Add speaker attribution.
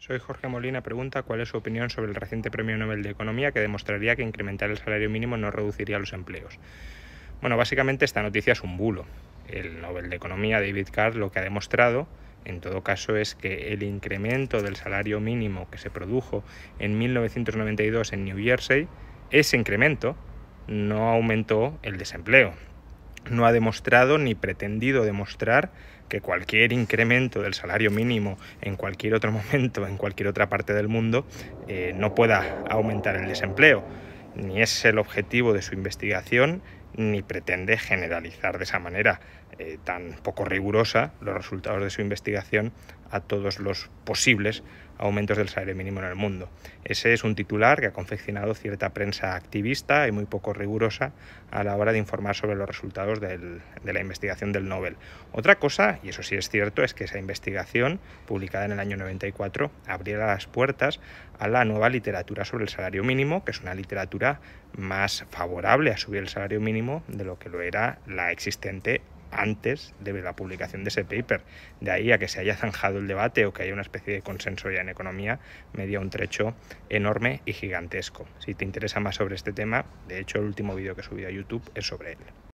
Speaker 1: Soy Jorge Molina, pregunta cuál es su opinión sobre el reciente Premio Nobel de Economía que demostraría que incrementar el salario mínimo no reduciría los empleos. Bueno, básicamente esta noticia es un bulo. El Nobel de Economía, David Carr, lo que ha demostrado, en todo caso, es que el incremento del salario mínimo que se produjo en 1992 en New Jersey, ese incremento no aumentó el desempleo, no ha demostrado ni pretendido demostrar que cualquier incremento del salario mínimo en cualquier otro momento, en cualquier otra parte del mundo, eh, no pueda aumentar el desempleo. Ni es el objetivo de su investigación, ni pretende generalizar de esa manera eh, tan poco rigurosa los resultados de su investigación a todos los posibles aumentos del salario mínimo en el mundo. Ese es un titular que ha confeccionado cierta prensa activista y muy poco rigurosa a la hora de informar sobre los resultados de la investigación del Nobel. Otra cosa, y eso sí es cierto, es que esa investigación, publicada en el año 94, abriera las puertas a la nueva literatura sobre el salario mínimo, que es una literatura más favorable a subir el salario mínimo de lo que lo era la existente antes de la publicación de ese paper. De ahí a que se haya zanjado el debate o que haya una especie de consenso ya en economía, media un trecho enorme y gigantesco. Si te interesa más sobre este tema, de hecho el último vídeo que subido a YouTube es sobre él.